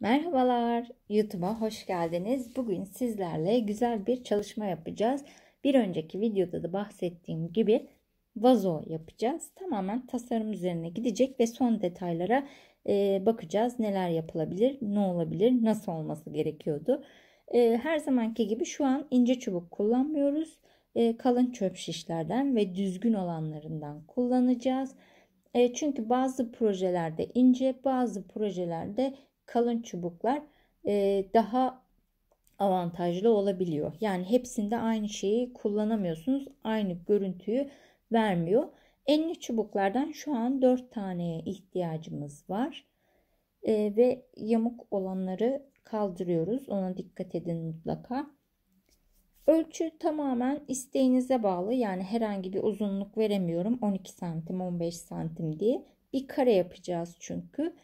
Merhabalar, YouTube'a hoş geldiniz. Bugün sizlerle güzel bir çalışma yapacağız. Bir önceki videoda da bahsettiğim gibi vazo yapacağız. Tamamen tasarım üzerine gidecek ve son detaylara e, bakacağız. Neler yapılabilir, ne olabilir, nasıl olması gerekiyordu. E, her zamanki gibi şu an ince çubuk kullanmıyoruz. E, kalın çöp şişlerden ve düzgün olanlarından kullanacağız. E, çünkü bazı projelerde ince, bazı projelerde kalın çubuklar e, daha avantajlı olabiliyor. Yani hepsinde aynı şeyi kullanamıyorsunuz. Aynı görüntüyü vermiyor. Enli çubuklardan şu an 4 taneye ihtiyacımız var. E, ve yamuk olanları kaldırıyoruz. Ona dikkat edin mutlaka. Ölçü tamamen isteğinize bağlı. Yani herhangi bir uzunluk veremiyorum. 12 santim 15 santim diye. Bir kare yapacağız çünkü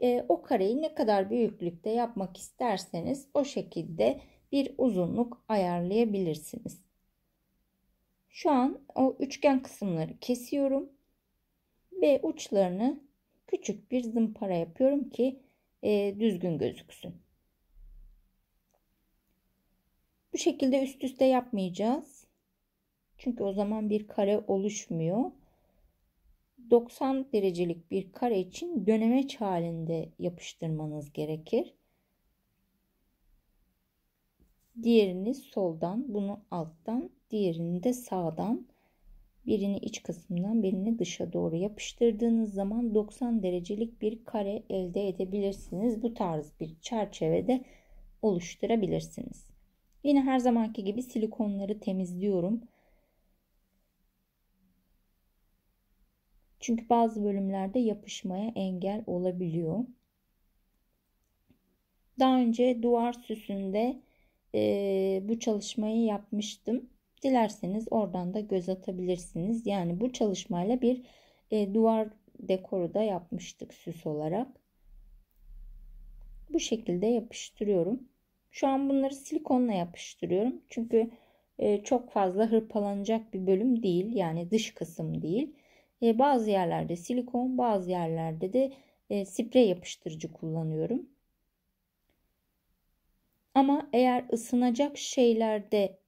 e, o kareyi ne kadar büyüklükte yapmak isterseniz o şekilde bir uzunluk ayarlayabilirsiniz. Şu an o üçgen kısımları kesiyorum ve uçlarını küçük bir zımpara yapıyorum ki e, düzgün gözüksün. Bu şekilde üst üste yapmayacağız. Çünkü o zaman bir kare oluşmuyor. 90 derecelik bir kare için dönemeç halinde yapıştırmanız gerekir. Diğerini soldan, bunu alttan, diğerini de sağdan, birini iç kısmından, birini dışa doğru yapıştırdığınız zaman 90 derecelik bir kare elde edebilirsiniz. Bu tarz bir çerçevede oluşturabilirsiniz. Yine her zamanki gibi silikonları temizliyorum. Çünkü bazı bölümlerde yapışmaya engel olabiliyor. Daha önce duvar süsünde e, bu çalışmayı yapmıştım. Dilerseniz oradan da göz atabilirsiniz. Yani bu çalışmayla bir e, duvar dekoru da yapmıştık süs olarak. Bu şekilde yapıştırıyorum. Şu an bunları silikonla yapıştırıyorum. Çünkü e, çok fazla hırpalanacak bir bölüm değil. Yani dış kısım değil. E, bazı yerlerde silikon bazı yerlerde de e, sprey yapıştırıcı kullanıyorum. Ama eğer ısınacak şeylerde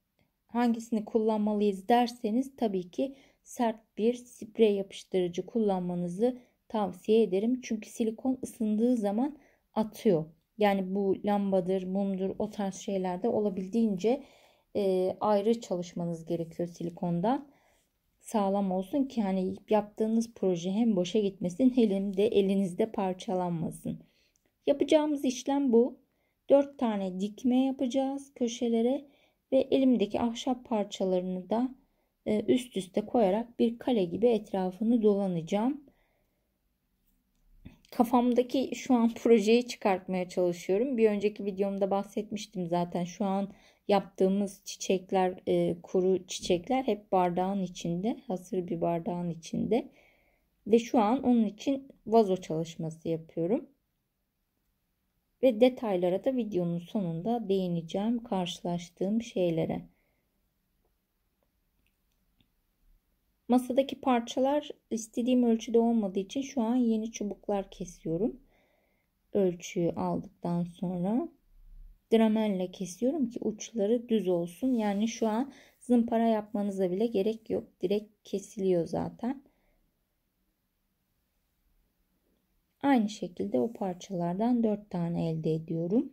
hangisini kullanmalıyız derseniz tabii ki sert bir sprey yapıştırıcı kullanmanızı tavsiye ederim. Çünkü silikon ısındığı zaman atıyor. Yani bu lambadır, mumdur o tarz şeylerde olabildiğince e, ayrı çalışmanız gerekiyor silikondan sağlam olsun ki hani yaptığınız proje hem boşa gitmesin hem de elinizde parçalanmasın. Yapacağımız işlem bu. 4 tane dikme yapacağız köşelere ve elimdeki ahşap parçalarını da e, üst üste koyarak bir kale gibi etrafını dolanacağım. Kafamdaki şu an projeyi çıkartmaya çalışıyorum. Bir önceki videomda bahsetmiştim zaten. Şu an yaptığımız çiçekler, e, kuru çiçekler hep bardağın içinde, hazır bir bardağın içinde. Ve şu an onun için vazo çalışması yapıyorum. Ve detaylara da videonun sonunda değineceğim karşılaştığım şeylere. Masadaki parçalar istediğim ölçüde olmadığı için şu an yeni çubuklar kesiyorum. Ölçüyü aldıktan sonra Dramelle kesiyorum ki uçları düz olsun. Yani şu an zımpara yapmanıza bile gerek yok. Direkt kesiliyor zaten. Aynı şekilde o parçalardan 4 tane elde ediyorum.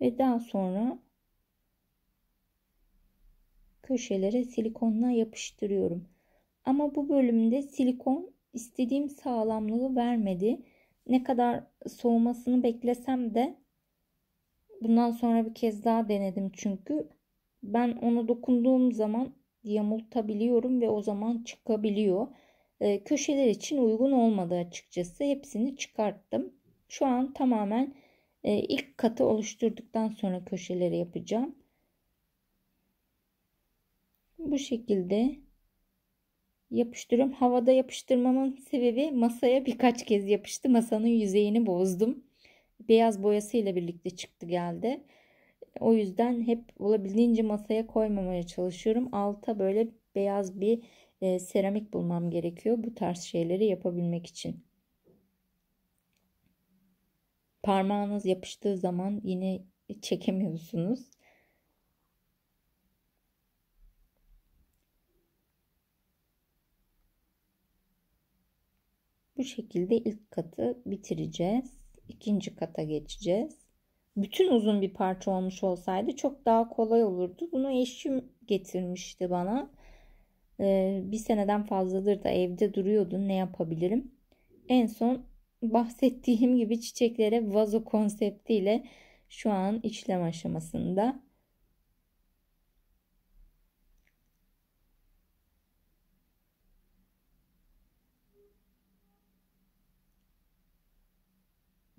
Ve daha sonra köşelere silikonla yapıştırıyorum. Ama bu bölümde silikon istediğim sağlamlığı vermedi. Ne kadar soğumasını beklesem de bundan sonra bir kez daha denedim çünkü ben ona dokunduğum zaman yamultabiliyorum ve o zaman çıkabiliyor. Ee, köşeler için uygun olmadı açıkçası. Hepsini çıkarttım. Şu an tamamen e, ilk katı oluşturduktan sonra köşeleri yapacağım. Bu şekilde yapıştırıyorum. Havada yapıştırmamın sebebi masaya birkaç kez yapıştı. Masanın yüzeyini bozdum. Beyaz boyasıyla birlikte çıktı geldi. O yüzden hep olabildiğince masaya koymamaya çalışıyorum. Alta böyle beyaz bir e, seramik bulmam gerekiyor bu tarz şeyleri yapabilmek için. Parmağınız yapıştığı zaman yine çekemiyorsunuz. Bu şekilde ilk katı bitireceğiz. İkinci kata geçeceğiz. Bütün uzun bir parça olmuş olsaydı çok daha kolay olurdu. Bunu eşim getirmişti bana. Ee, bir seneden fazladır da evde duruyordu. Ne yapabilirim? En son bahsettiğim gibi çiçeklere vazo konseptiyle şu an işlem aşamasında.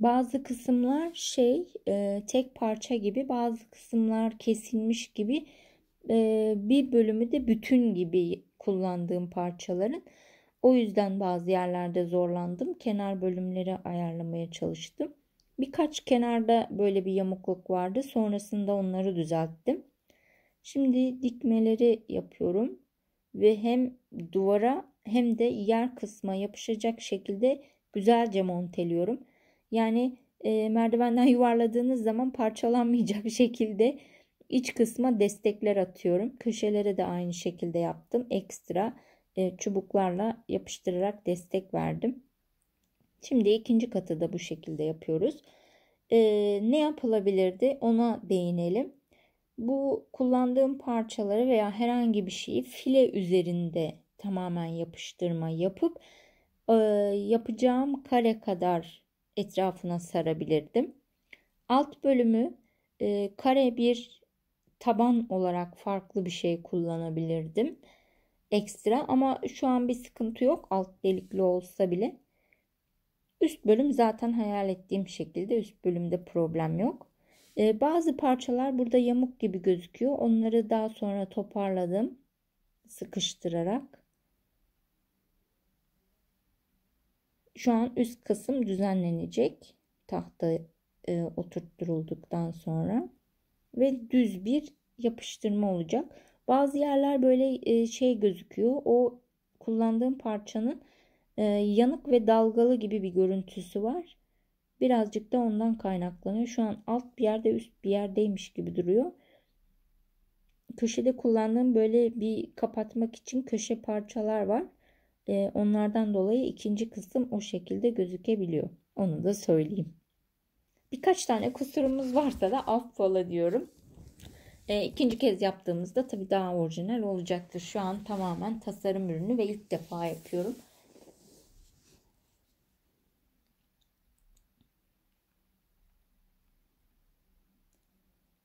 Bazı kısımlar şey e, tek parça gibi bazı kısımlar kesilmiş gibi e, bir bölümü de bütün gibi kullandığım parçaların. O yüzden bazı yerlerde zorlandım. Kenar bölümleri ayarlamaya çalıştım. Birkaç kenarda böyle bir yamukluk vardı. Sonrasında onları düzelttim. Şimdi dikmeleri yapıyorum ve hem duvara hem de yer kısma yapışacak şekilde güzelce monteliyorum. Yani e, merdivenden yuvarladığınız zaman parçalanmayacak şekilde iç kısma destekler atıyorum. Köşelere de aynı şekilde yaptım. Ekstra e, çubuklarla yapıştırarak destek verdim. Şimdi ikinci katı da bu şekilde yapıyoruz. E, ne yapılabilirdi ona değinelim. Bu kullandığım parçaları veya herhangi bir şeyi file üzerinde tamamen yapıştırma yapıp e, yapacağım kare kadar etrafına sarabilirdim. Alt bölümü e, kare bir taban olarak farklı bir şey kullanabilirdim. Ekstra ama şu an bir sıkıntı yok alt delikli olsa bile. Üst bölüm zaten hayal ettiğim şekilde üst bölümde problem yok. Ee, bazı parçalar burada yamuk gibi gözüküyor. Onları daha sonra toparladım sıkıştırarak. şu an üst kısım düzenlenecek. Tahta e, oturtturulduktan sonra ve düz bir yapıştırma olacak. Bazı yerler böyle e, şey gözüküyor. O kullandığım parçanın e, yanık ve dalgalı gibi bir görüntüsü var. Birazcık da ondan kaynaklanıyor. Şu an alt bir yerde üst bir yerdeymiş gibi duruyor. Köşede kullandığım böyle bir kapatmak için köşe parçalar var. E, onlardan dolayı ikinci kısım o şekilde gözükebiliyor. Onu da söyleyeyim. Birkaç tane kusurumuz varsa da affola diyorum. E, ikinci kez yaptığımızda tabii daha orijinal olacaktır. Şu an tamamen tasarım ürünü ve ilk defa yapıyorum.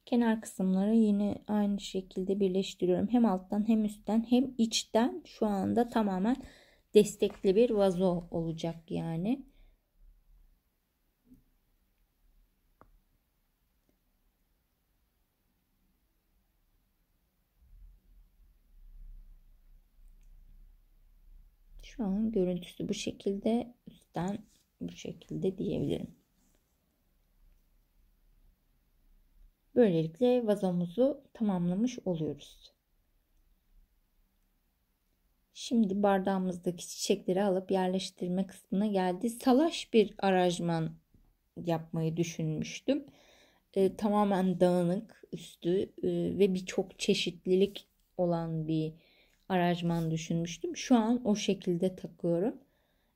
Kenar kısımları yine aynı şekilde birleştiriyorum. Hem alttan hem üstten hem içten şu anda tamamen destekli bir vazo olacak yani. Şu an görüntüsü bu şekilde üstten bu şekilde diyebilirim. Böylelikle vazomuzu tamamlamış oluyoruz. Şimdi bardağımızdaki çiçekleri alıp yerleştirme kısmına geldi. Salaş bir aranjman yapmayı düşünmüştüm. E, tamamen dağınık üstü e, ve birçok çeşitlilik olan bir aranjman düşünmüştüm. Şu an o şekilde takıyorum.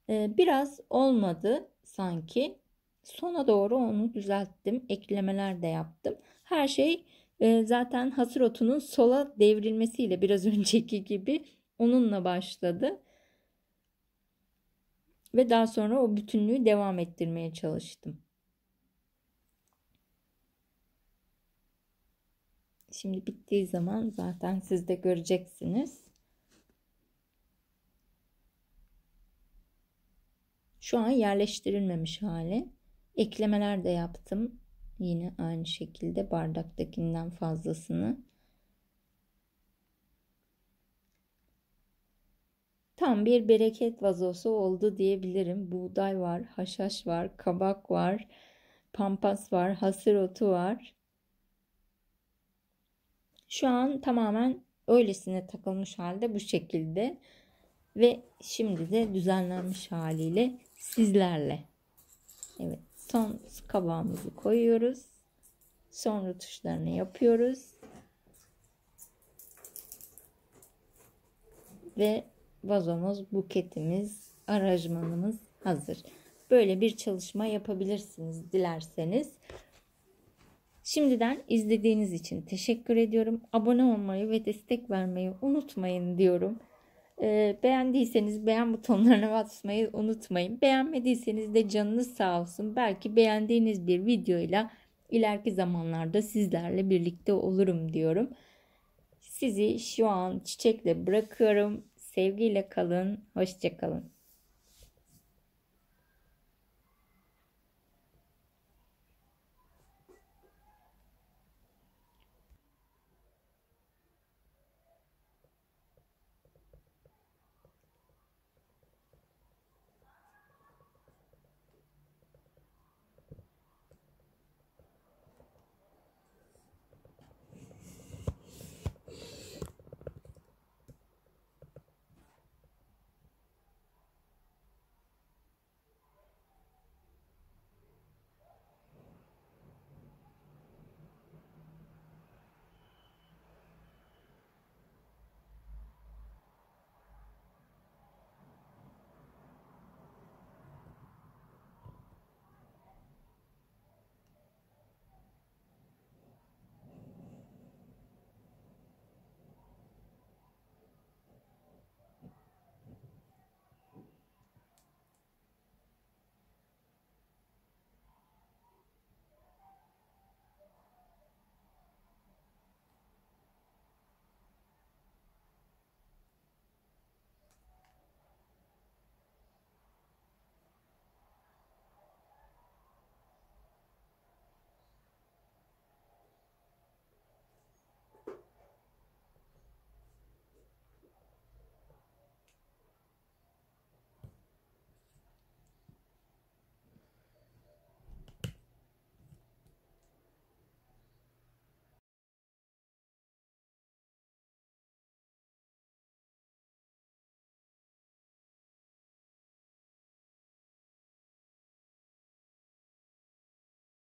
E, biraz olmadı sanki. Sona doğru onu düzelttim. Eklemeler de yaptım. Her şey e, zaten hasır otunun sola devrilmesiyle biraz önceki gibi onunla başladı. Ve daha sonra o bütünlüğü devam ettirmeye çalıştım. Şimdi bittiği zaman zaten siz de göreceksiniz. Şu an yerleştirilmemiş hali. Eklemeler de yaptım. Yine aynı şekilde bardaktakinden fazlasını Tam bir bereket vazosu oldu diyebilirim. Buğday var, haşhaş var, kabak var, pampas var, hasır otu var. Şu an tamamen öylesine takılmış halde bu şekilde ve şimdi de düzenlenmiş haliyle sizlerle. Evet son kabağımızı koyuyoruz. Son rötuşlarını yapıyoruz. Ve vazomuz, buketimiz, aranjmanımız hazır. Böyle bir çalışma yapabilirsiniz dilerseniz. Şimdiden izlediğiniz için teşekkür ediyorum. Abone olmayı ve destek vermeyi unutmayın diyorum. Ee, beğendiyseniz beğen butonlarına basmayı unutmayın. Beğenmediyseniz de canınız sağ olsun. Belki beğendiğiniz bir videoyla ileriki zamanlarda sizlerle birlikte olurum diyorum. Sizi şu an çiçekle bırakıyorum. Sevgiyle kalın, hoşçakalın.